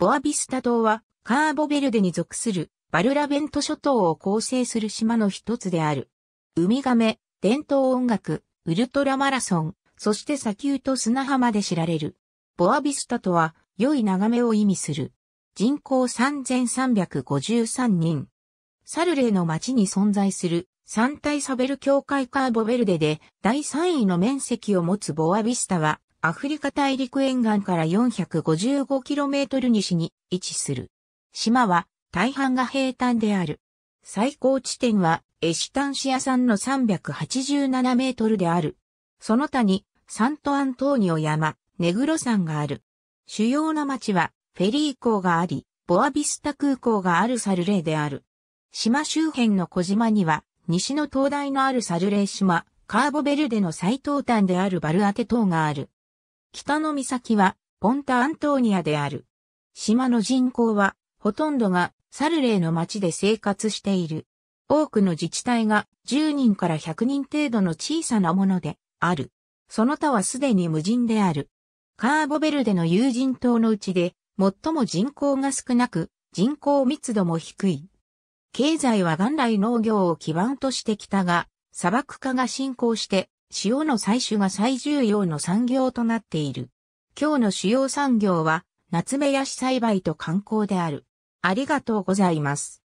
ボアビスタ島はカーボベルデに属するバルラベント諸島を構成する島の一つである。ウミガメ、伝統音楽、ウルトラマラソン、そして砂丘と砂浜で知られる。ボアビスタとは良い眺めを意味する。人口3353人。サルレーの町に存在する三体サベル教会カーボベルデで第3位の面積を持つボアビスタはアフリカ大陸沿岸から 455km 西に位置する。島は大半が平坦である。最高地点はエシタンシア山の387メートルである。その他にサントアントーニオ山、ネグロ山がある。主要な町はフェリー港があり、ボアビスタ空港があるサルレーである。島周辺の小島には、西の灯台のあるサルレー島、カーボベルデの最東端であるバルアテ島がある。北の岬はポンタ・アントーニアである。島の人口はほとんどがサルレーの町で生活している。多くの自治体が10人から100人程度の小さなものである。その他はすでに無人である。カーボベルデの友人島のうちで最も人口が少なく人口密度も低い。経済は元来農業を基盤としてきたが、砂漠化が進行して塩の採取が最重要の産業となっている。今日の主要産業は、夏目やし栽培と観光である。ありがとうございます。